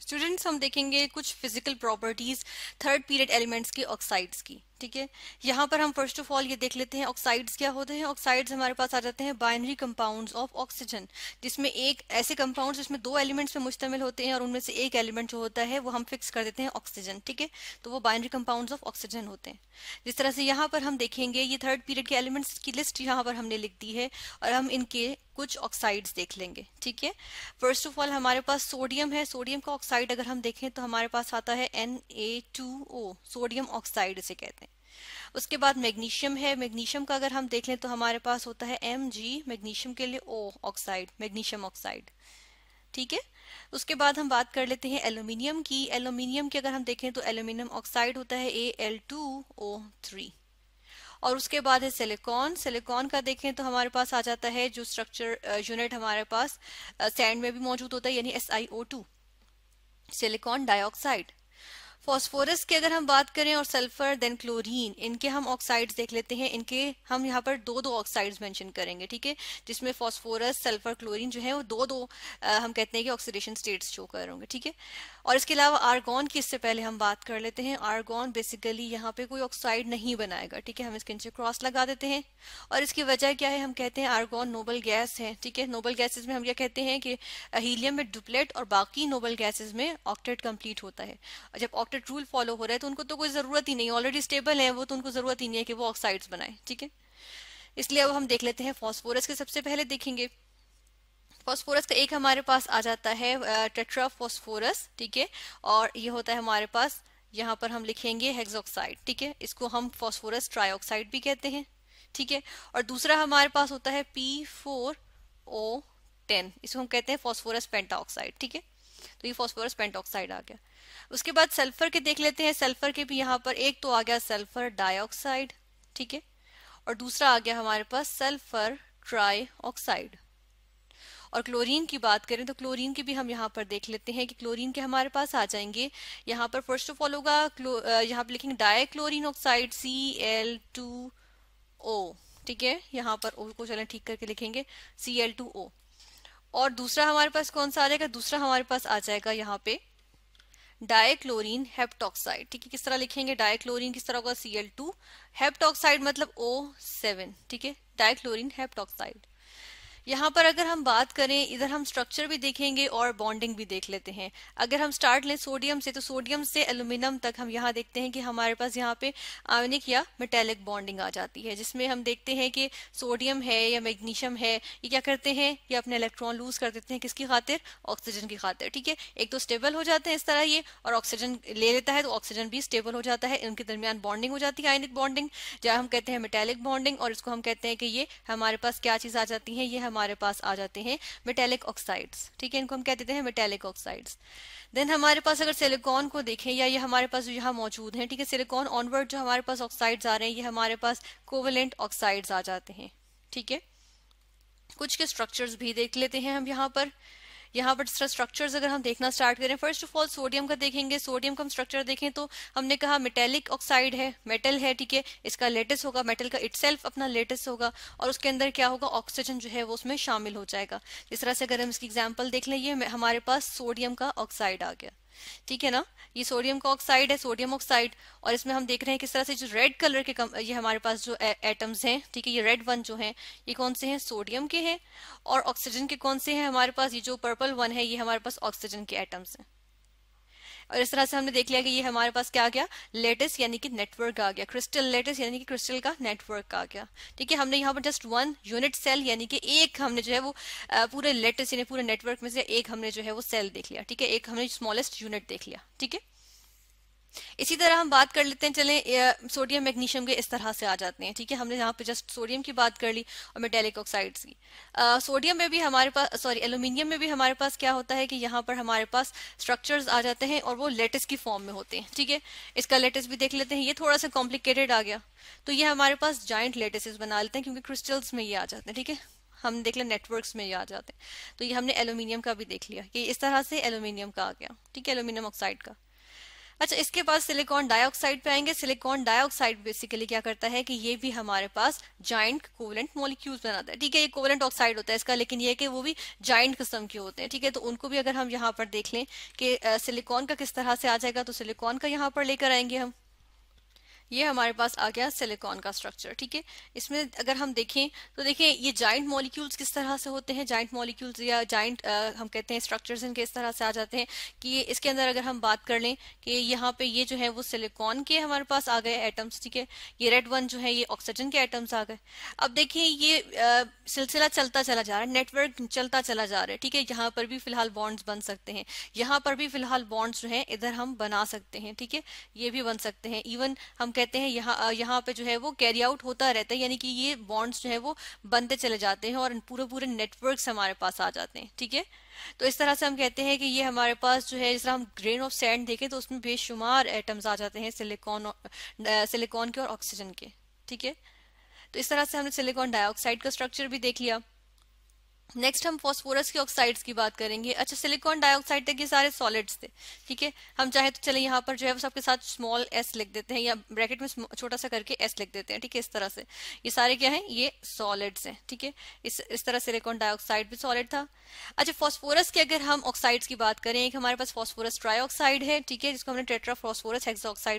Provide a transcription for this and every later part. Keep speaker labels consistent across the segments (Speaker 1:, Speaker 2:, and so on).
Speaker 1: students हम देखेंगे कुछ physical properties third period elements की ऑक्साइड्स की ठीक है यहाँ पर हम फर्स्ट ऑफ ऑल ये देख लेते हैं ऑक्साइड्स क्या होते हैं ऑक्साइड्स हमारे पास आ जाते हैं बाइनरी कंपाउंड्स ऑफ ऑक्सीजन जिसमें एक ऐसे कंपाउंड्स जिसमें दो एलिमेंट्स में मुश्तमिल होते हैं और उनमें से एक एलिमेंट जो होता है वो हम फिक्स कर देते हैं ऑक्सीजन ठीक है तो वो बाइनरी कंपाउंड्स ऑफ ऑक्सीजन होते हैं जिस तरह से यहाँ पर हम देखेंगे ये थर्ड पीरियड के एलिमेंट्स की लिस्ट यहाँ पर हमने लिख दी है और हम इनके कुछ ऑक्साइड्स देख लेंगे ठीक है फर्स्ट ऑफ ऑल हमारे पास सोडियम है सोडियम का ऑक्साइड अगर हम देखें तो हमारे पास आता है N A two O sodium oxide इसे कहते हैं उसके बाद मैग्नीशियम है मैग्नीशियम का अगर हम देख लें तो हमारे पास होता है एम जी मैग्नीशियम के लिए ओ ऑक्साइड मैग्नीशियम ऑक्साइड ठीक है उसके बाद हम बात कर लेते हैं एल्यूमिनियम की एल्यूमिनियम की अगर हम देखें तो एल्यूमिनियम ऑक्साइड होता है A L two O three और उसके बाद है सिलिकॉन सिलिकॉन का देखें तो हमारे पास आ जाता है जो स्ट्रक्चर यूनिट हमारे पास सैंड में भी मौजूद होता है यानी S I O two silicon dioxide phosphorus की अगर हम बात करें और सल्फर देन क्लोरीन इनके हम ऑक्साइड्स देख लेते हैं इनके हम यहाँ पर दो दो ऑक्साइड्स मेंशन करेंगे ठीक है जिसमें फॉस्फोरस सल्फर क्लोरीन जो है वो दो दो आ, हम कहते हैं कि ऑक्सीडेशन स्टेट्स शो कर होंगे ठीक है और इसके अलावा आर्गोन की इससे पहले हम बात कर लेते हैं आर्गोन बेसिकली यहाँ पे कोई ऑक्साइड नहीं बनाएगा ठीक है हम इसके नीचे क्रॉस लगा देते हैं और इसकी वजह क्या है हम कहते हैं आर्गोन नोबल गैस है ठीक है नोबल गैसेज में हम यह कहते हैं कि हीलियम में डुप्लेट और बाकी नोबल गैसेज में ऑक्टेट कंप्लीट होता है जब ऑक्टेट डेफिनेट रूल फॉलो हो रहा है तो उनको तो कोई ज़रूरत ही नहीं ऑलरेडी स्टेबल है वो तो उनको ज़रूरत ही नहीं है कि वो ऑक्साइड्स बनाए ठीक है इसलिए अब हम देख लेते हैं फॉस्फोरस के सबसे पहले देखेंगे फॉस्फोरस तो का एक हमारे पास आ जाता है टेट्रा फॉस्फोरस ठीक है और ये होता है हमारे पास यहाँ पर हम लिखेंगे हेक्सोक्साइड ठीक है इसको हम फॉस्फोरस ट्राईऑक्साइड भी कहते हैं ठीक है और दूसरा हमारे पास होता है पी फोर ओ टेन इसको हम कहते हैं फॉस्फोरस पेंटाऑक्साइड ठीक है तो ये फॉस्फोरस पेंटाऑक्साइड आ गया उसके बाद सल्फर के देख लेते हैं सल्फर के भी यहाँ पर एक तो आ गया सल्फर डाइऑक्साइड ठीक है और दूसरा आ गया हमारे पास सल्फर ट्राई और क्लोरीन की बात करें तो क्लोरीन के भी हम यहाँ पर देख लेते हैं कि क्लोरीन के हमारे पास आ जाएंगे यहाँ पर फर्स्ट ऑफ ऑल होगा यहाँ पर लिखेंगे di chlorine oxide C L two O ठीक है यहाँ पर ओ को चले ठीक करके लिखेंगे सी एल टू ओ और दूसरा हमारे पास कौन सा आ जाएगा दूसरा हमारे पास आ जाएगा यहाँ पे डायक्लोरीन हेप्टोक्साइड ठीक है किस तरह लिखेंगे डायक्लोरीन किस तरह होगा सी एल टू हेप्टोक्साइड मतलब ओ सेवन ठीक है डायक्लोरीन हेप्टोक्साइड यहाँ पर अगर हम बात करें इधर हम स्ट्रक्चर भी देखेंगे और बॉन्डिंग भी देख लेते हैं अगर हम स्टार्ट लें सोडियम से तो सोडियम से एल्यूमिनियम तक हम यहाँ देखते हैं कि हमारे पास यहाँ पे आयनिक या मेटेलिक बॉन्डिंग आ जाती है जिसमें हम देखते हैं कि सोडियम है या मैग्नीशियम है ये क्या करते हैं ये अपने इलेक्ट्रॉन लूज कर देते हैं किसकी खातिर ऑक्सीजन की खातिर ठीक है एक तो स्टेबल हो जाते हैं इस तरह ये और ऑक्सीजन ले लेता है तो ऑक्सीजन भी स्टेबल हो जाता है इनके दरमियान बॉन्डिंग हो जाती है आयनिक बॉन्डिंग जहाँ हम कहते हैं मेटेलिक बॉन्डिंग और इसको हम कहते हैं कि ये हमारे पास क्या चीज आ जाती है ये हमारे हमारे पास आ जाते हैं मेटेलिक ऑक्साइड्स ठीक है इनको हम कह देते हैं मेटेलिक ऑक्साइड्स देन हमारे पास अगर सिलिकॉन को देखें या ये हमारे पास यहाँ मौजूद है ठीक है सिलिकॉन ऑनवर्ड जो हमारे पास ऑक्साइड्स आ रहे हैं ये हमारे पास कोवलेंट ऑक्साइड्स आ जाते हैं ठीक है कुछ के स्ट्रक्चर्स भी देख लेते हैं हम यहाँ पर यहाँ पर स्ट्रक्चर्स अगर हम देखना स्टार्ट करें फर्स्ट ऑफ ऑल सोडियम का देखेंगे सोडियम का हम स्ट्रक्चर देखें तो हमने कहा मेटेलिक ऑक्साइड है मेटल है ठीक है इसका लेटेस्ट होगा मेटल का इट अपना लेटेस्ट होगा और उसके अंदर क्या होगा ऑक्सीजन जो है वो उसमें शामिल हो जाएगा इस तरह से अगर हम इसकी एग्जाम्पल देख लें ये हमारे पास सोडियम का ऑक्साइड आ गया ठीक है ना ये सोडियम का ऑक्साइड है सोडियम ऑक्साइड और इसमें हम देख रहे हैं किस तरह से जो रेड कलर के कम, ये हमारे पास जो एटम्स हैं ठीक है ये रेड वन जो हैं ये कौन से हैं सोडियम के हैं और ऑक्सीजन के कौन से हैं हमारे पास ये जो पर्पल वन है ये हमारे पास ऑक्सीजन के एटम्स हैं और इस तरह से हमने देख लिया कि ये हमारे पास क्या आ गया लेटेस्ट यानी कि नेटवर्क आ गया क्रिस्टल लेटेस्ट यानी कि क्रिस्टल का नेटवर्क आ गया ठीक है हमने यहाँ पर जस्ट वन यूनिट सेल यानी कि एक हमने जो है वो पूरे लेटेस्ट यानी पूरे नेटवर्क में से एक हमने जो है वो सेल देख लिया ठीक है एक हमने स्मॉलेस्ट यूनिट देख लिया ठीक है इसी तरह हम बात कर लेते हैं चलें सोडियम मैग्नीशियम के इस तरह से आ जाते हैं ठीक है हमने यहाँ पे जस्ट सोडियम की बात कर ली और मेटेलिक ऑक्साइड्स की सोडियम सोडियम में भी हमारे पास सॉरी एल्यूमिनियम में भी हमारे पास क्या होता है कि यहाँ पर हमारे पास स्ट्रक्चर्स आ जाते हैं और वो लेटेस की फॉर्म में होते हैं ठीक है इसका लेटेस भी देख लेते हैं ये थोड़ा सा कॉम्प्लिकेटेड आ गया तो ये हमारे पास जॉइंट लेटेसिस बना लेते हैं क्योंकि क्रिस्टल्स में ये आ जाते हैं ठीक है हम देख लें नेटवर्क्स में ये आ जाते हैं तो ये हमने एल्यूमिनियम का भी देख लिया कि इस तरह से एल्यूमिनियम का आ गया ठीक है एल्यूमिनियम ऑक्साइड का अच्छा इसके बाद सिलिकॉन डाइऑक्साइड पे आएंगे सिलिकॉन डाइऑक्साइड बेसिकली क्या करता है कि ये भी हमारे पास जॉइंट कोवलेंट मॉलिक्यूल्स बनाता है ठीक है ये कोवलेंट ऑक्साइड होता है इसका लेकिन ये कि वो भी जॉइंट किस्म के होते हैं ठीक है तो उनको भी अगर हम यहाँ पर देख लें कि सिलिकॉन का किस तरह से आ जाएगा तो सिलिकॉन का यहाँ पर लेकर आएंगे हम ये हमारे पास आ गया सिलिकॉन का स्ट्रक्चर ठीक है इसमें अगर हम देखें तो देखें ये जाइंट मॉलिक्यूल्स किस तरह से होते हैं जाइंट मॉलिक्यूल्स या जाइंट हम कहते हैं स्ट्रक्चर्स इनके इस तरह से आ जाते हैं कि इसके अंदर अगर हम बात कर लें कि यहाँ पे ये जो है वो सिलिकॉन के हमारे पास आ गए एटम्स ठीक है ये रेड वन जो है ये ऑक्सीजन के एटम्स आ गए अब देखिये ये सिलसिला चलता चला जा रहा है नेटवर्क चलता चला जा रहा है ठीक है यहाँ पर भी फिलहाल बॉन्ड्स बन सकते हैं यहाँ पर भी फिलहाल बॉन्ड्स जो है इधर हम बना सकते हैं ठीक है ये भी बन सकते हैं इवन हम कहते हैं यहाँ यहाँ पे जो है वो कैरी आउट होता रहता है यानी कि ये बॉन्ड्स जो है वो बनते चले जाते हैं और पूरे पूरे नेटवर्क हमारे पास आ जाते हैं ठीक है तो इस तरह से हम कहते हैं कि ये हमारे पास जो है जिस तरह हम ग्रेन ऑफ सैंड देखें तो उसमें बेशुमार एटम्स आ जाते हैं सिलिकॉन सिलिकॉन के और ऑक्सीजन के ठीक है तो इस तरह से हमने सिलिकॉन डाइऑक्साइड का स्ट्रक्चर भी देख लिया नेक्स्ट हम फॉस्फोरस के ऑक्साइड्स की बात करेंगे अच्छा सिलिकॉन डाइऑक्साइड तक ये सारे सॉलिड्स थे ठीक है हम चाहे तो चले यहाँ पर जो है वो सबके साथ स्मॉल एस लिख देते हैं या ब्रैकेट में छोटा सा करके एस लिख देते हैं ठीक है इस तरह से ये सारे क्या हैं ये सॉलिड्स हैं ठीक है इस इस तरह सिलिकॉन डाइऑक्साइड भी सॉलिड था अच्छा फॉस्फोरस के अगर हम ऑक्साइड्स की बात करें एक हमारे पास फॉस्फोरस ट्राईऑक्साइड है ठीक है जिसको हमने ट्रेट्रा फॉस्फोरस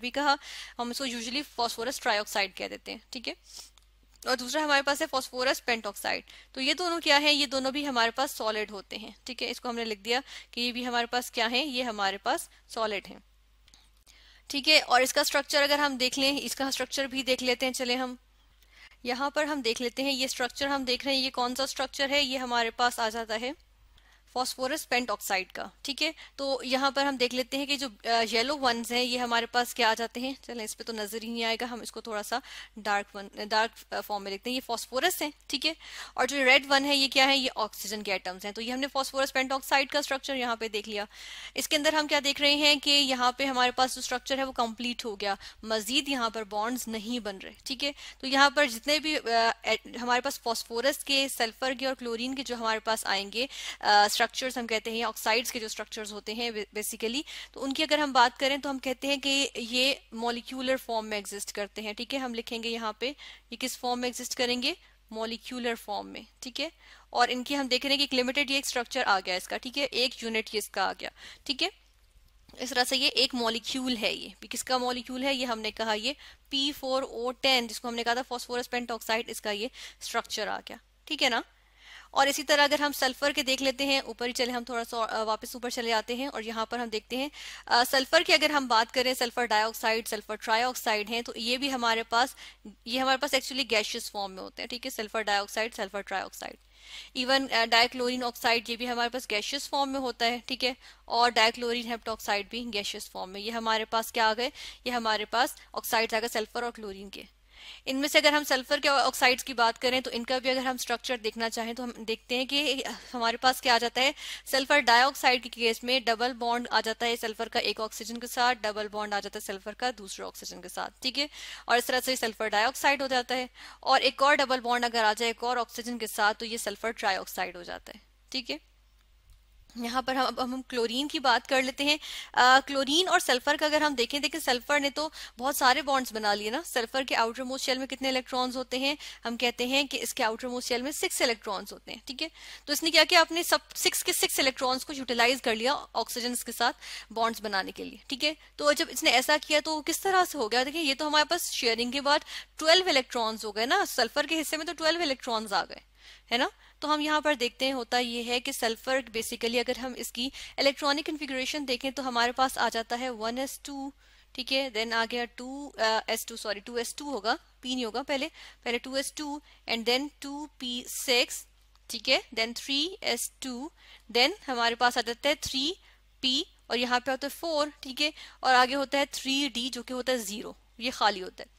Speaker 1: भी कहा हम इसको यूजली फॉस्फोरस ट्राईऑक्साइड कह देते हैं ठीक है और दूसरा हमारे पास है फॉस्फोरस पेंटोक्साइड तो ये दोनों क्या है ये दोनों भी हमारे पास सॉलिड होते हैं ठीक है इसको हमने लिख दिया कि ये भी हमारे पास क्या है ये हमारे पास सॉलिड है ठीक है और इसका स्ट्रक्चर अगर हम देख लें इसका स्ट्रक्चर भी देख लेते हैं चले हम यहाँ पर हम देख लेते हैं ये स्ट्रक्चर हम देख रहे हैं ये कौन सा स्ट्रक्चर है ये हमारे पास आ जाता है फॉस्फोरस पेंट ऑक्साइड का ठीक है तो यहाँ पर हम देख लेते हैं कि जो येलो वंस हैं ये हमारे पास क्या आ जाते हैं चलें इस पर तो नजर ही नहीं आएगा हम इसको थोड़ा सा डार्क वन डार्क फॉर्म में देखते हैं ये फॉस्फोरस है ठीक है और जो रेड वन है ये क्या है ये ऑक्सीजन के आइटम्स हैं तो ये हमने फॉस्फोरस पेंट ऑक्साइड का स्ट्रक्चर यहाँ पे देख लिया इसके अंदर हम क्या देख रहे हैं कि यहाँ पे हमारे पास जो स्ट्रक्चर है वो कम्प्लीट हो गया मजीद यहाँ पर बॉन्ड्स नहीं बन रहे ठीक है तो यहाँ पर जितने भी हमारे पास फॉस्फोरस के सल्फर के और क्लोरिन के जो हमारे पास आएंगे स्ट्रक्चर्स हम कहते हैं ऑक्साइड्स के जो स्ट्रक्चर्स होते हैं बेसिकली तो उनकी अगर हम बात करें तो हम कहते हैं कि ये मॉलिक्यूलर फॉर्म में एग्जिस्ट करते हैं ठीक है हम लिखेंगे यहाँ पे ये किस फॉर्म में एग्जिस्ट करेंगे मॉलिक्यूलर फॉर्म में ठीक है और इनकी हम देख रहे हैं कि एक लिमिटेड ये एक स्ट्रक्चर आ गया इसका ठीक है एक यूनिट ये इसका आ गया ठीक है इस तरह से ये एक मॉलिक्यूल है ये भी किसका मॉलिक्यूल है ये हमने कहा ये P4O10 जिसको हमने कहा था फॉस्फोरस पेंटॉक्साइड इसका ये स्ट्रक्चर आ गया ठीक है ना और इसी तरह अगर हम सल्फर के देख लेते हैं ऊपर ही चले हम थोड़ा सा वापस ऊपर चले जाते हैं और यहाँ पर हम देखते हैं आ, सल्फर की अगर हम बात करें सल्फर डाइऑक्साइड सल्फर ट्राईऑक्साइड है तो ये भी हमारे पास ये हमारे पास एक्चुअली गैशियस फॉर्म में होते हैं ठीक है sulphur dioxide sulphur trioxide even dichlorine oxide ये भी हमारे पास गैशियस फॉर्म में होता है ठीक है और डायक्लोरिन हेप्टोक्साइड भी गैशियस फॉर्म में ये हमारे पास क्या आ गए ये हमारे पास ऑक्साइड आ गए सल्फर और क्लोरीन के इनमें से अगर हम सल्फर के ऑक्साइड्स की बात करें तो इनका भी अगर हम स्ट्रक्चर देखना चाहें तो हम देखते हैं कि हमारे पास क्या आ जाता है सल्फर डाइऑक्साइड के केस में डबल बॉन्ड आ जाता है सल्फर का एक ऑक्सीजन के साथ डबल बॉन्ड आ जाता है सल्फर का दूसरे ऑक्सीजन के साथ ठीक है और इस तरह से सल्फर डाइऑक्साइड हो जाता है और एक और डबल बॉन्ड अगर आ जाए एक और ऑक्सीजन के साथ तो ये सल्फर ट्राई हो जाता है ठीक है यहाँ पर हम अब हम क्लोरीन की बात कर लेते हैं आ, क्लोरीन और सल्फर का अगर हम देखें देखिए सल्फर ने तो बहुत सारे बॉन्ड्स बना लिए ना सल्फर के आउटर मोस्ट शेल में कितने इलेक्ट्रॉन्स होते हैं हम कहते हैं कि इसके आउटर मोस्ट शेल में सिक्स इलेक्ट्रॉन्स होते हैं ठीक है तो इसने क्या किया अपने सब सिक्स के सिक्स इलेक्ट्रॉन्स को यूटिलाइज कर लिया ऑक्सीजन के साथ बॉन्ड्स बनाने के लिए ठीक है तो जब इसने ऐसा किया तो किस तरह से हो गया देखिए ये तो हमारे पास शेयरिंग के बाद ट्वेल्व इलेक्ट्रॉन्स हो गए ना सल्फर के हिस्से में तो ट्वेल्व इलेक्ट्रॉन्स आ गए है ना तो हम यहाँ पर देखते हैं होता ये है कि सल्फर बेसिकली अगर हम इसकी इलेक्ट्रॉनिक कन्फिग्रेशन देखें तो हमारे पास आ जाता है वन एस टू ठीक है देन आ गया two S two sorry two S two होगा पी नहीं होगा पहले पहले two S two and then two P six ठीक है then three S two then हमारे पास आ जाता है थ्री पी और यहाँ पे होता है फोर ठीक है और आगे होता है थ्री डी जो कि होता है जीरो ये खाली होता है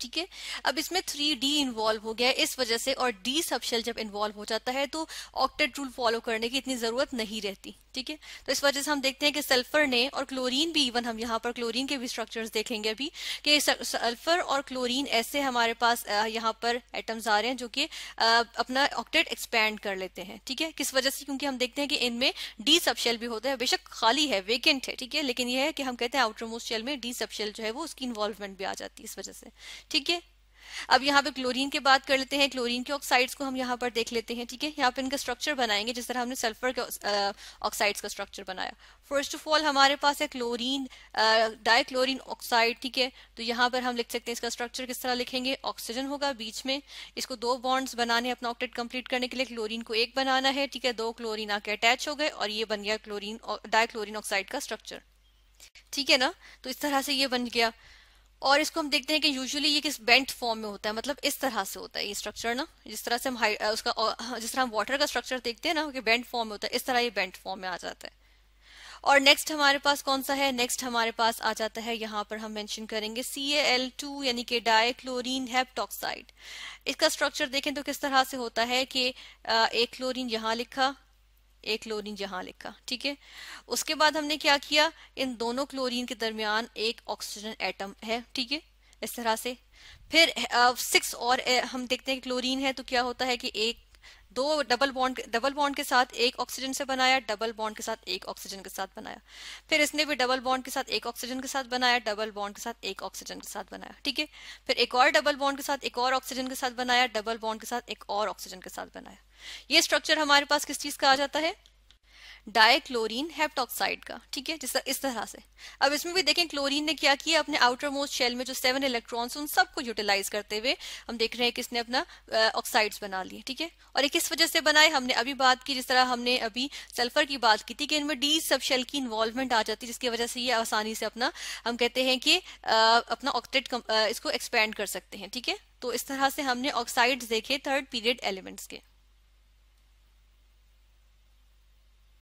Speaker 1: ठीक है अब इसमें थ्री डी इन्वॉल्व हो गया है इस वजह से और डी सबशेल जब इन्वॉल्व हो जाता है तो ऑक्टेट रूल फॉलो करने की इतनी जरूरत नहीं रहती ठीक है तो इस वजह से हम देखते हैं कि सल्फर ने और क्लोरीन भी इवन हम यहाँ पर क्लोरीन के भी स्ट्रक्चर्स देखेंगे अभी कि सल्फर और क्लोरीन ऐसे हमारे पास यहाँ पर एटम्स आ रहे हैं जो कि अपना ऑक्टेट एक्सपैंड कर लेते हैं ठीक है किस वजह से क्योंकि हम देखते हैं कि इनमें डी सबशेल भी होता है बेशक खाली है वेकेंट है ठीक है लेकिन यह है कि हम कहते हैं आउटर मोस्ट शेल में डी सबशेल जो है वो उसकी इन्वॉल्वमेंट भी आ जाती है इस वजह से ठीक है अब यहाँ पे क्लोरीन के बात कर लेते हैं क्लोरीन के ऑक्साइड्स को हम यहाँ पर देख लेते हैं ठीक है यहाँ पे इनका स्ट्रक्चर बनाएंगे जिस तरह हमने सल्फर के ऑक्साइड्स का स्ट्रक्चर बनाया फर्स्ट ऑफ ऑल हमारे पास है क्लोरीन डाइक्लोरीन ऑक्साइड ठीक है तो यहाँ पर हम लिख सकते हैं इसका स्ट्रक्चर किस तरह लिखेंगे ऑक्सीजन होगा बीच में इसको दो बॉन्ड्स बनाने अपना ऑक्टेट कंप्लीट करने के लिए क्लोरीन को एक बनाना है ठीक है दो क्लोरीन आके अटैच हो गए और ये बन गया क्लोरीन डाइक्लोरीन ऑक्साइड का स्ट्रक्चर ठीक है ना तो इस तरह से ये बन गया और इसको हम देखते हैं कि यूजुअली ये किस बेंट फॉर्म में होता है मतलब इस तरह से होता है ये स्ट्रक्चर ना जिस तरह से हम हाई उसका हाँ, जिस तरह हम वाटर का स्ट्रक्चर देखते हैं ना कि बेंट फॉर्म में होता है इस तरह ये बेंट फॉर्म में आ जाता है और नेक्स्ट हमारे पास कौन सा है नेक्स्ट हमारे पास आ जाता है यहाँ पर हम मेंशन करेंगे सी एल टू यानी कि डायक्लोरीन हेप्टोक्साइड इसका स्ट्रक्चर देखें तो किस तरह से होता है कि एक क्लोरीन यहाँ लिखा एक क्लोरीन यहाँ लिखा ठीक है उसके बाद हमने क्या किया इन दोनों क्लोरीन के दरमियान एक ऑक्सीजन एटम है ठीक है इस तरह से फिर सिक्स और हम देखते हैं क्लोरीन है तो क्या होता है कि एक दो डबल बॉन्ड डबल बॉन्ड के साथ एक ऑक्सीजन से बनाया डबल बॉन्ड के साथ एक ऑक्सीजन के साथ बनाया फिर इसने भी डबल बॉन्ड के साथ एक ऑक्सीजन के साथ बनाया डबल बॉन्ड के साथ एक ऑक्सीजन के साथ बनाया ठीक है फिर एक और डबल बॉन्ड के साथ एक और ऑक्सीजन के साथ बनाया डबल बॉन्ड के साथ एक और ऑक्सीजन के साथ बनाया ये स्ट्रक्चर हमारे पास किस चीज का आ जाता है डायक्लोरीन हेप्टोक्साइड का ठीक है जिस इस तरह से अब इसमें भी देखें क्लोरीन ने क्या किया अपने आउटर मोस्ट शेल में जो सेवन इलेक्ट्रॉन्स उन सबको यूटिलाइज करते हुए हम देख रहे हैं कि इसने अपना ऑक्साइड्स बना लिए ठीक है और ये किस वजह से बनाए हमने अभी बात की जिस तरह हमने अभी सल्फर की बात की थी कि इनमें डी सब शेल की इन्वॉल्वमेंट आ जाती है जिसकी वजह से ये आसानी से अपना हम कहते हैं कि अपना ऑक्टेट इसको एक्सपेंड कर सकते हैं ठीक है तो इस तरह से हमने ऑक्साइड्स देखे थर्ड पीरियड एलिमेंट्स के